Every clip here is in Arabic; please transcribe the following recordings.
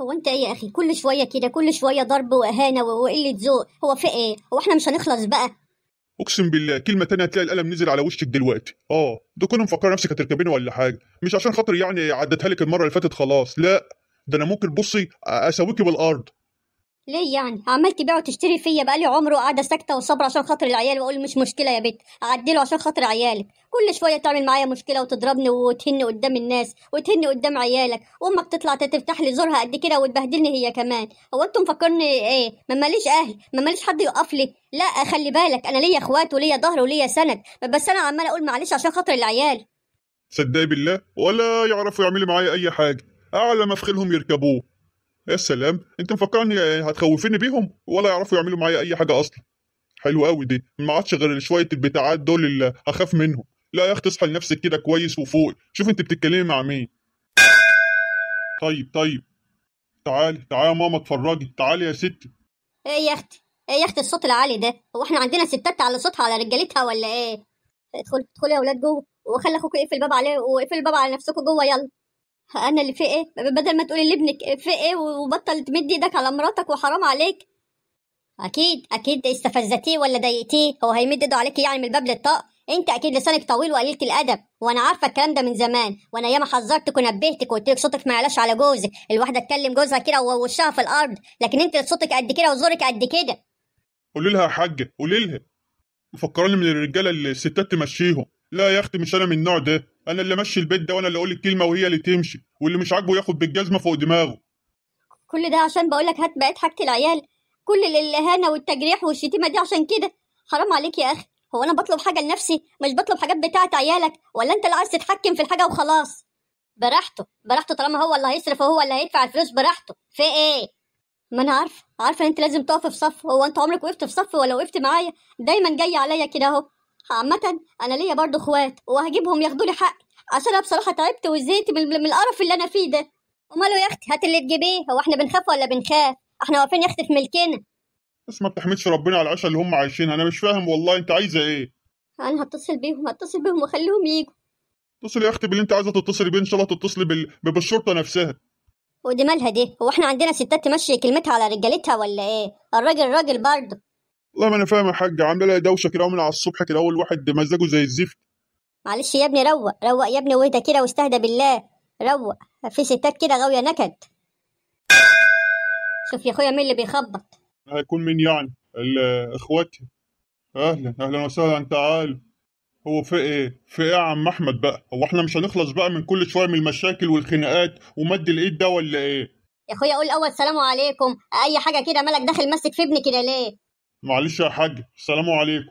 هو انت ايه يا اخي كل شويه كده كل شويه ضرب واهانه وقله ذوق هو في ايه هو احنا مش هنخلص بقى اقسم بالله كلمه تانية هتلاقي القلم نزل على وشك دلوقتي اه ده كنا مفكره نفسك هتركبيني ولا حاجه مش عشان خاطر يعني عدتها لك المره اللي فاتت خلاص لا ده انا ممكن بصي اسويكي بالارض ليه يعني عمال تبيع وتشتري فيا بقالي عمر وقاعده ساكته وصابره عشان خاطر العيال واقول مش مشكله يا بت اعدله عشان خاطر عيالك كل شويه تعمل معايا مشكله وتضربني وتهني قدام الناس وتهني قدام عيالك وامك تطلع تفتح لي زورها قد كده وتبهدلني هي كمان هو أنتوا مفكرني ايه ما ماليش اهل ما ماليش حد يقف لي لا خلي بالك انا ليا اخوات وليا ظهر وليا سند بس انا عمال اقول معلش عشان خاطر العيال صدقي بالله ولا يعرفوا يعملوا معايا اي حاجه اعلى ما في خيلهم يركبوه يا سلام انت مفكرني هتخوفني بيهم ولا يعرفوا يعملوا معايا اي حاجه اصلا حلو قوي دي ما عادش غير شويه البتاعات دول اللي هخاف منهم لا يا اخت اصحى لنفسك كده كويس وفوق شوف انت بتتكلمي مع مين طيب طيب تعالي تعالي يا ماما اتفرجي تعالي يا ستي ايه يا اختي ايه يا اختي الصوت العالي ده هو احنا عندنا ستات على صوتها على رجالتها ولا ايه ادخل ادخل يا اولاد جوه وخلي اخوك يقفل الباب عليه وقفل الباب على نفسكم جوه يلا انا اللي في ايه بدل ما تقولي لابنك في ايه وبطل تمد ايدك على مراتك وحرام عليك اكيد اكيد استفزتيه ولا ضايقتيه هو هيمد ايده عليكي يعني من الباب للطاق انت اكيد لسانك طويل وقليله الادب وانا عارفه الكلام ده من زمان وانا ياما حذرتك ونبهتك وقلت لك صوتك ما يعلاش على جوزك الواحده تكلم جوزها كده ووشها في الارض لكن انت صوتك قد كده وزورك قد كده قولي لها يا حاجه قولي لها مفكراني من الرجاله اللي الستات تمشيهم لا يا اختي مش انا من النوع ده انا اللي ماشي البيت ده وانا اللي اقول الكلمه وهي اللي تمشي واللي مش عاجبه ياخد بالجزمه فوق دماغه كل ده عشان بقول لك هات بقيت حاجه العيال كل الاهانه والتجريح والشتيمه دي عشان كده حرام عليك يا اخي هو انا بطلب حاجه لنفسي مش بطلب حاجات بتاعه عيالك ولا انت اللي عايز تتحكم في الحاجه وخلاص براحته براحته طالما هو اللي هيصرف وهو اللي هيدفع الفلوس براحته في ايه ما انا عارفه عارفه انت لازم تقف في صف هو انت عمرك وقفت في صف ولا وقفت معايا دايما جاي عليا كده اهو عامة أنا ليا برضه إخوات وهجيبهم ياخدوا لي حقي عشان أنا بصراحة تعبت وزهقت من القرف اللي أنا فيه ده وماله يا أختي هات اللي تجيبيه هو إحنا بنخاف ولا بنخاف؟ إحنا واقفين يا أختي في ملكنا بس ما بتحمدش ربنا على العشاء اللي هم عايشينها أنا مش فاهم والله أنت عايزة إيه؟ أنا هتصل بيهم هتصل بيهم وأخليهم يجوا اتصلي يا أختي باللي أنت عايزة تتصلي بيه إن شاء الله تتصلي بال... بالشرطة نفسها ودي مالها دي؟ هو إحنا عندنا ستات تمشي كلمتها على رجالتها ولا إيه؟ الراجل راجل برضه والله ما انا فاهم يا حاج عامله دوشه كده من على الصبح كده اول واحد مزاجه زي الزفت معلش يا ابني روق روق يا ابني وانت كده واستهدى بالله روق في ستات كده غاويه نكد شوف يا اخويا مين اللي بيخبط هيكون مين يعني اخواتي اهلا اهلا وسهلا تعالوا هو في ايه في ايه يا عم احمد بقى هو احنا مش هنخلص بقى من كل شويه من المشاكل والخناقات ومد الايد ده ولا ايه يا اخويا قول اول سلام عليكم اي حاجه كده مالك داخل ماسك في ابني كده ليه معلش يا حاج السلام عليكم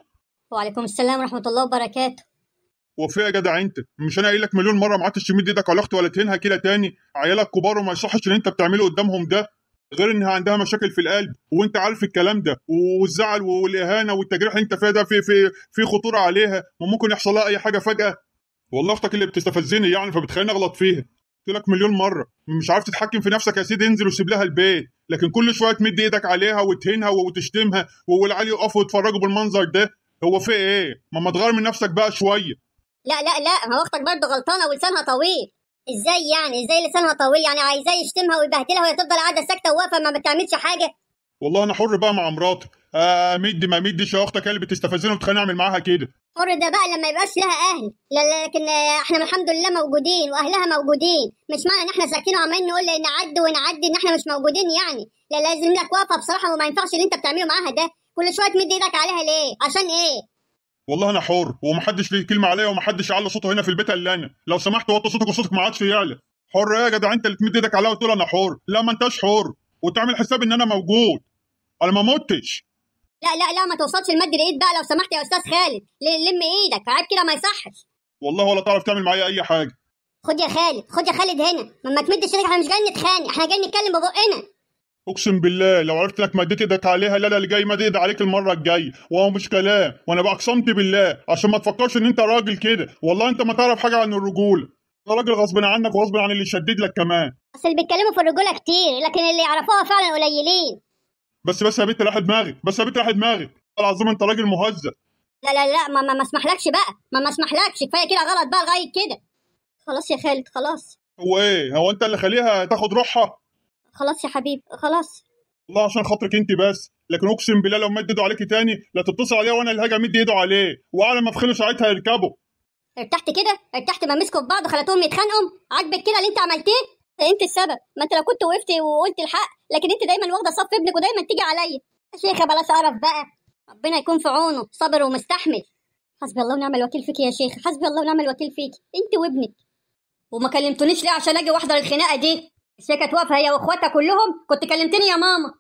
وعليكم السلام ورحمه الله وبركاته وفي يا جدع انت مش انا قايل لك مليون مره ما عادش تمد ايدك على اختي ولا تهينها كده تاني عيالك كبار وما يصحش اللي انت بتعمله قدامهم ده غير انها عندها مشاكل في القلب وانت عارف الكلام ده والزعل والاهانه والتجريح اللي انت فيها ده في في في خطوره عليها وممكن يحصل لها اي حاجه فجاه والله اختك اللي بتستفزني يعني فبتخليني اغلط فيها لك مليون مره مش عارف تتحكم في نفسك يا سيدي انزل وسيب لها البيت لكن كل شويه تمد ايدك عليها وتهينها وتشتمها والعيال يقفوا يتفرجوا بالمنظر ده هو في ايه ما ما تغير من نفسك بقى شويه لا لا لا ما اختك برضه غلطانه ولسانها طويل ازاي يعني ازاي لسانها طويل يعني عايزاه يشتمها ويبهدلها وهي تفضل قاعده ساكته وواقفه ما بتعملش حاجه والله انا حر بقى مع مراتك آه مدي ما مديش يا اختك اللي بتستفزني وتخليني اعمل معاها كده حر ده بقى لما يبقاش لها اهل لا لكن احنا الحمد لله موجودين واهلها موجودين مش معنى ان احنا ساكتين وعمالين نقول نعد ونعدي ان احنا مش موجودين يعني لا لازم لك واقفه بصراحه وما ينفعش اللي انت بتعمله معاها ده كل شويه تمد ايدك عليها ليه عشان ايه والله انا حر ومحدش ليه كلمه عليا ومحدش يعلى صوته هنا في البيت الا انا لو سمحت وطي صوتك وصوتك ما عادش يعلى حر ايه يا جدع انت اللي تمد ايدك عليا وتقول انا حر لا ما انتش حر وتعمل حساب ان انا موجود انا ما متش لا لا لا ما توصلش المد لايد بقى لو سمحت يا استاذ خالد لم ايدك عيب كده ما يصحش والله ولا تعرف تعمل معايا اي حاجه خد يا خالد خد يا خالد هنا ما تمدش ايدك احنا مش جايين نتخانق احنا جايين نتكلم ببقنا اقسم بالله لو عرفت انك مديت ايدك عليها لا لا اللي جاي مد ايد عليك المره الجايه وهو مش كلام وانا باقسمت بالله عشان ما تفكرش ان انت راجل كده والله انت ما تعرف حاجه عن الرجوله انا راجل غصب عنك وغصب عن اللي شدد لك كمان اصل بيتكلموا في الرجوله كتير لكن اللي يعرفوها فعلا قليلين بس بس يا بنت راح دماغك بس يا بنت راح دماغك العظيم انت راجل مهزأ لا لا لا ما ما اسمحلكش بقى ما ما اسمحلكش كفايه كده غلط بقى لغايه كده خلاص يا خالد خلاص هو ايه هو انت اللي خليها تاخد روحها خلاص يا حبيبي خلاص والله عشان خاطرك انت بس لكن اقسم بالله لو مد ايده عليكي تاني لا تتصل عليا وانا اللي هاجي امد ايده عليه واعلى ما تخلوا ساعتها يركبوا ارتحت كده ارتحت ما مسكوا في بعض خلتهم يتخانقوا عاجبك كده اللي انت عملتيه انت السبب ما انت لو كنت وقفتي وقلت الحق لكن انت دايما واخده صف ابنك ودايما تيجي عليا شيخه بلاش قرف بقى ربنا يكون في عونه صابر ومستحمل حسبي الله ونعم الوكيل فيك يا شيخه حسبي الله ونعم الوكيل فيك انت وابنك وما كلمتونيش ليه عشان اجي واحضر الخناقه دي الشيخه واقفه هي واخواتها كلهم كنت كلمتني يا ماما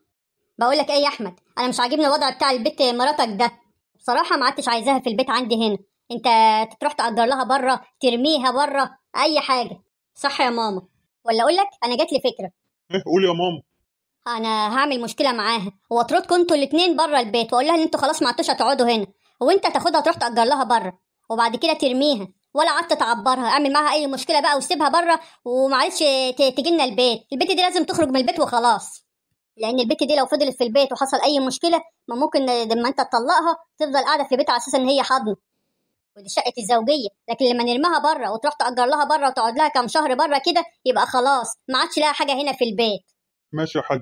بقول لك ايه يا احمد انا مش عاجبني الوضع بتاع البيت مراتك ده بصراحه ما عدتش عايزاها في البيت عندي هنا انت تروح تقدر لها بره ترميها بره اي حاجه صح يا ماما ولا اقول لك انا جات لي فكره ايه قول يا ماما انا هعمل مشكله معاها واطردكم انتوا الاثنين بره البيت واقول لها ان انتوا خلاص ما عدتوش هتقعدوا هنا وانت تاخدها تروح تاجر لها بره وبعد كده ترميها ولا قعدت تعبرها اعمل معاها اي مشكله بقى وسيبها بره ومعلش تجي لنا البيت البت دي لازم تخرج من البيت وخلاص لان البت دي لو فضلت في البيت وحصل اي مشكله ما ممكن لما انت تطلقها تفضل قاعده في البيت على اساس ان هي حاضنه ودي شقتي الزوجيه لكن لما نرميها بره وتروح تاجر لها بره وتقعد لها كام شهر بره كده يبقى خلاص ما عادش لها حاجه هنا في البيت ماشي يا حاج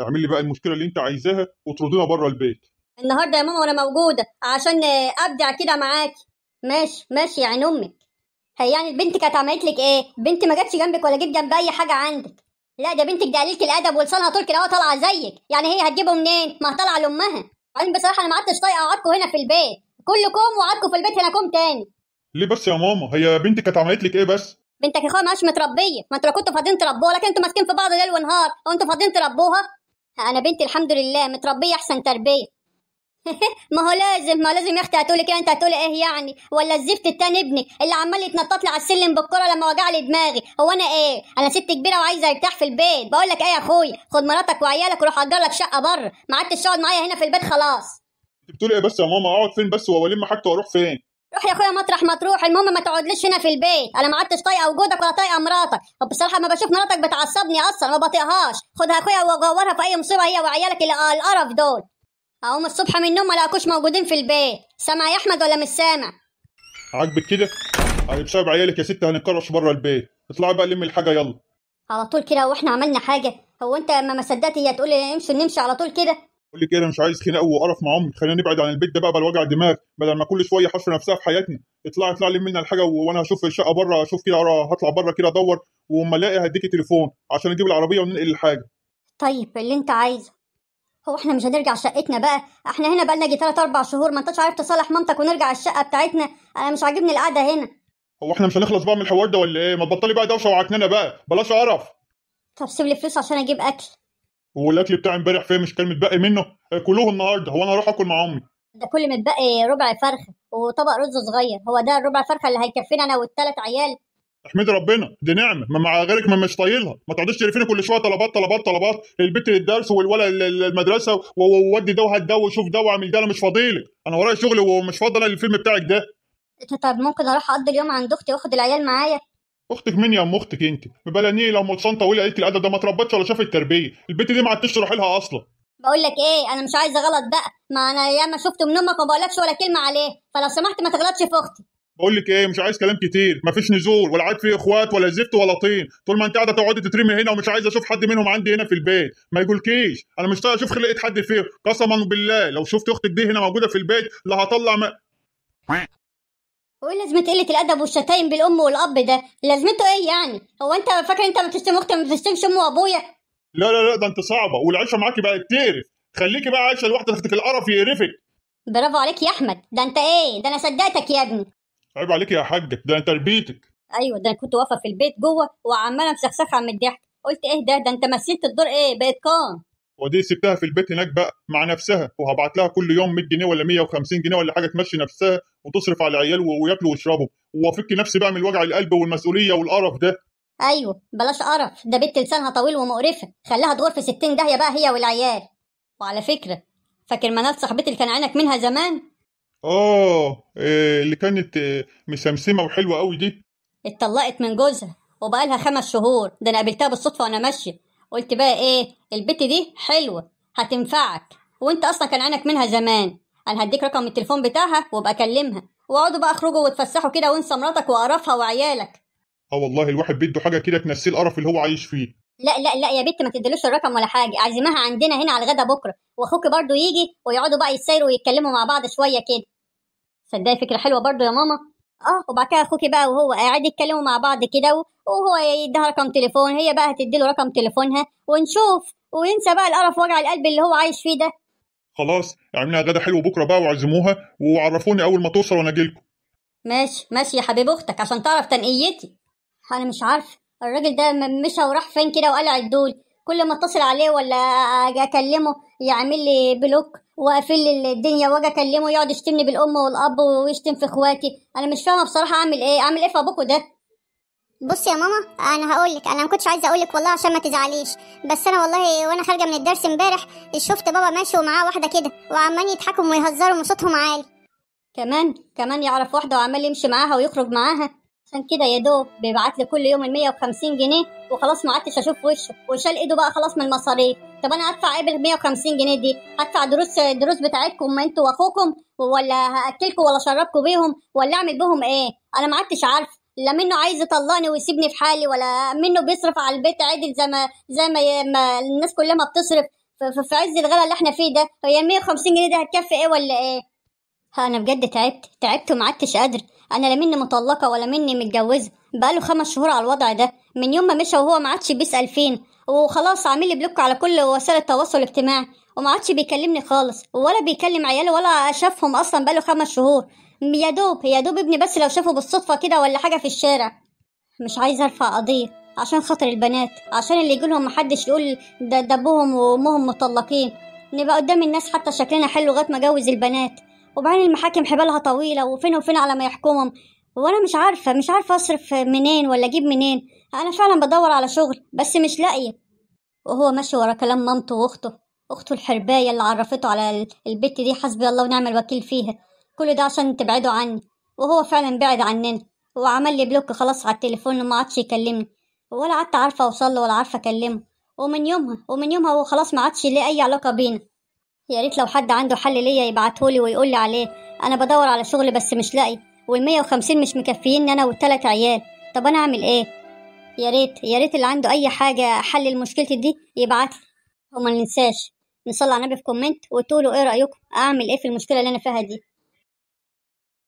اعمل لي بقى المشكله اللي انت عايزاها وطردينا بره البيت النهارده يا ماما وانا موجوده عشان ابدع كده معاكي ماشي ماشي يا عين امك هي يعني البنت كانت عملت لك ايه بنت ما جاتش جنبك ولا جت جنب اي حاجه عندك لا ده بنتك دي قليله الادب ولسانها طول كده طالعه زيك يعني هي هتجيبه منين ما طالعه لامها بعدين بصراحه انا ما عدتش طايقه اقعدكم هنا في البيت كلكم وقعدكم في البيت هنا كوم تاني ليه بس يا ماما هي بنتي كانت عملت لك ايه بس بنتك يا اخويا مش متربيه ما انتوا كنتوا فاضيين تربوها لكن انتوا ماسكين في بعض ليل ونهار هو انتوا فاضيين تربوها انا بنتي الحمد لله متربيه احسن تربيه ما هو لازم ما هو لازم يا اختي هتقولي كده انت هتقولي ايه يعني ولا الزفت التاني ابنك اللي عمال يتنطط لي على السلم بالكره لما وجع لي دماغي هو انا ايه انا ست كبيره وعايزه ارتاح في البيت بقول لك ايه يا اخويا خد مراتك وعيالك وروح اجر لك شقه بره ما عدتش تقعد معايا هنا في البيت خلاص بتقولي ايه بس يا ماما اقعد فين بس والم حاجتي واروح فين روح يا اخويا مطرح ما تروح المهم ما تقعدليش هنا في البيت انا ما عدتش طايقه وجودك ولا طايقه مراتك وبصراحه ما بشوف مراتك بتعصبني اصلا ما بطيقهاش خدها يا اخويا وجورها في اي مصيبه هي وعيالك اللي القرف دول اقوم الصبح من النوم ما لاقوش موجودين في البيت سامع يا احمد ولا مش سامع عاجبك كده يعني بسبب عيالك يا ستي هنتكرش بره البيت اطلعي بقى لمي الحاجه يلا على طول كده واحنا عملنا حاجه هو انت لما ما صدقت هي تقول إيه؟ امشي نمشي على طول كده قول لي كده مش عايز خناقه وقرف مع امي خلينا نبعد عن البيت ده بقى بالوجع دماغ بدل ما كل شويه حشر نفسها في حياتنا اطلع اطلع لي منها الحاجه وانا هشوف الشقه بره اشوف كده هطلع بره كده ادور واما الاقي هديكي تليفون عشان اجيب العربيه وننقل الحاجه طيب اللي انت عايزه هو احنا مش هنرجع شقتنا بقى احنا هنا بقالنا جي 3 4 شهور ما انتش عارف تصالح مامتك ونرجع الشقه بتاعتنا انا مش عاجبني القعده هنا هو احنا مش هنخلص بقى من الحوار ده ولا ايه ما تبطلي بقى دوشه وعكنانه بقى بلاش قرف طب سيب لي فلوس عشان اجيب اكل والاكل بتاع امبارح فيه مش كان متبقي منه آه، كلوه النهارده هو انا هروح اكل مع امي ده كل متبقي ربع فرخه وطبق رز صغير هو ده الربع فرخه اللي هيكفينا انا والثلاث عيال احمدي ربنا دي نعمه ما مع غيرك ما مش طايلها ما تقعديش تلفيني كل شويه طلبات طلبات طلبات البيت للدرس والولد للمدرسه وودي ده وهات ده وشوف ده واعمل ده انا مش فاضيلك انا ورايا شغل ومش فاضي الفيلم بتاعك ده طب ممكن اروح اقضي اليوم عند اختي واخد العيال معايا اختك مين يا ام اختك انت مبلانيه لو ملصان طويله قلت الادب ده ما تربطش ولا شافت تربيه البنت دي ما عدتش تروح لها اصلا بقول لك ايه انا مش عايزه غلط بقى ما انا ياما شفت من امك ما بقولكش ولا كلمه عليه فلو سمحت ما تغلطش في اختي بقول لك ايه مش عايز كلام كتير ما فيش نزول ولا عاد في اخوات ولا زفت ولا طين طول ما انت قاعده تقعدي تترمي هنا ومش عايز اشوف حد منهم عندي هنا في البيت ما يقولكيش انا مش طايق اشوف خلقه حد فيهم قسما بالله لو شفت اختك دي هنا موجوده في البيت لا هطلع ما... وايه لازمة قلة الأدب والشتايم بالأم والأب ده؟ لازمته إيه يعني؟ هو أنت فاكر أنت ما بتشتم أختي ما بتشتمش ام وأبويا؟ لا لا لا ده أنت صعبة والعيشة معاكي بقت تقرف، خليكي بقى عايشة لوحدك أختك القرف يقرفك. برافو عليك يا أحمد، ده أنت إيه؟ ده أنا صدقتك يا ابني. عيب عليك يا حاجة، ده أنا تربيتك. أيوه ده أنا كنت واقفة في البيت جوه وعمالة مسخسخة من الضحك، قلت إيه ده؟ ده أنت مثلت الدور إيه؟ بإتقان. ودي سبتها في البيت هناك بقى مع نفسها وهبعت لها كل يوم 100 جنيه ولا 150 جنيه ولا حاجه تمشي نفسها وتصرف على العيال وياكلوا ويشربوا وافك نفسي بقى من وجع القلب والمسؤوليه والقرف ده ايوه بلاش قرف ده بنت لسانها طويل ومقرفه خلاها تغور في 60 داهيه بقى هي والعيال وعلى فكره فاكر منال صاحبتي اللي كان عينك منها زمان اه إيه، اللي كانت إيه، مسمسمه وحلوه قوي دي اتطلقت من جوزها وبقالها خمس شهور ده انا قابلتها بالصدفه وانا ماشيه قلت بقى ايه البت دي حلوه هتنفعك وانت اصلا كان عينك منها زمان انا هديك رقم التليفون بتاعها وابقى اكلمها واقعدوا بقى اخرجوا واتفسحوا كده وانسى مراتك وقرفها وعيالك اه والله الواحد بيده حاجه كده تنسيه القرف اللي هو عايش فيه لا لا لا يا بنت ما تديلوش الرقم ولا حاجه عازمها عندنا هنا على الغدا بكره واخوك برضو يجي ويقعدوا بقى يسيروا ويتكلموا مع بعض شويه كده صدقي فكره حلوه برضو يا ماما اه وبعد كده اخوكي بقى وهو قاعد يتكلموا مع بعض كده وهو يديها رقم تليفون هي بقى هتديله رقم تليفونها ونشوف وينسى بقى القرف وجع القلب اللي هو عايش فيه ده خلاص عملنا غدا حلو بكره بقى وعزموها وعرفوني اول ما توصل وانا اجي لكم ماشي ماشي يا حبيب اختك عشان تعرف تنقيتي انا مش عارفه الراجل ده مشى وراح فين كده وقلع الدول كل ما اتصل عليه ولا اجي اكلمه يعمل لي بلوك واقفل لي الدنيا واجي اكلمه يقعد يشتمني بالام والاب ويشتم في اخواتي انا مش فاهمه بصراحه اعمل ايه اعمل ايه في ابوكوا ده بصي يا ماما انا هقول لك انا ما كنتش عايزه اقول لك والله عشان ما تزعليش بس انا والله وانا خارجه من الدرس امبارح شفت بابا ماشي ومعاه واحده كده وعمال يضحكوا ويهزروا وصوتهم عالي كمان كمان يعرف واحده وعمال يمشي معاها ويخرج معاها عشان كده يا دوب بيبعت لي كل يوم ال 150 جنيه وخلاص ما عدتش اشوف وشه وشال ايده بقى خلاص من المصاريف طب انا هدفع ايه بال 150 جنيه دي هدفع دروس الدروس بتاعتكم انتوا واخوكم ولا هاكلكم ولا اشربكم بيهم ولا اعمل بيهم ايه انا ما عدتش عارفه لا منه عايز يطلقني ويسيبني في حالي ولا منه بيصرف على البيت عدل زي ما زي ما, ما الناس كلها ما بتصرف في عز الغلا اللي احنا فيه ده هي 150 جنيه ده هتكفي ايه ولا ايه انا بجد تعبت تعبت وما عدتش قادر انا لا مني مطلقه ولا مني متجوزه بقاله خمس شهور على الوضع ده من يوم ما مشى وهو ما عادش بيسال فين وخلاص عامل لي بلوك على كل وسائل التواصل الاجتماعي وما عادش بيكلمني خالص ولا بيكلم عياله ولا شافهم اصلا بقاله خمس شهور يا دوب يا دوب ابني بس لو شافه بالصدفة كده ولا حاجة في الشارع مش عايزة ارفع قضية عشان خاطر البنات عشان اللي يجيلهم محدش يقول ده دبهم وامهم مطلقين نبقى قدام الناس حتى شكلنا حلو لغاية ما اجوز البنات وبعدين المحاكم حبالها طويلة وفين وفين على ما يحكمهم وانا مش عارفة مش عارفة اصرف منين ولا اجيب منين انا فعلا بدور على شغل بس مش لاقية وهو ماشي ورا كلام مامته واخته اخته الحرباية اللي عرفته على البت دي حسبي الله ونعم الوكيل فيها كل ده عشان تبعدوا عني وهو فعلا بعد عننا وعمل لي بلوك خلاص على التليفون وما عادش يكلمني ولا قعدت عارفه اوصل ولا عارفه اكلمه ومن يومها ومن يومها هو خلاص ما عادش ليه اي علاقه بينا يا ريت لو حد عنده حل ليا يبعتهولي ويقول لي عليه انا بدور على شغل بس مش لاقي وال150 مش مكفيين انا والتلات عيال طب انا اعمل ايه يا ريت يا ريت اللي عنده اي حاجه حل لمشكلتي دي يبعت لي وما ننساش نصلي على النبي في كومنت وتقولوا ايه رايكم اعمل ايه في المشكله اللي انا فيها دي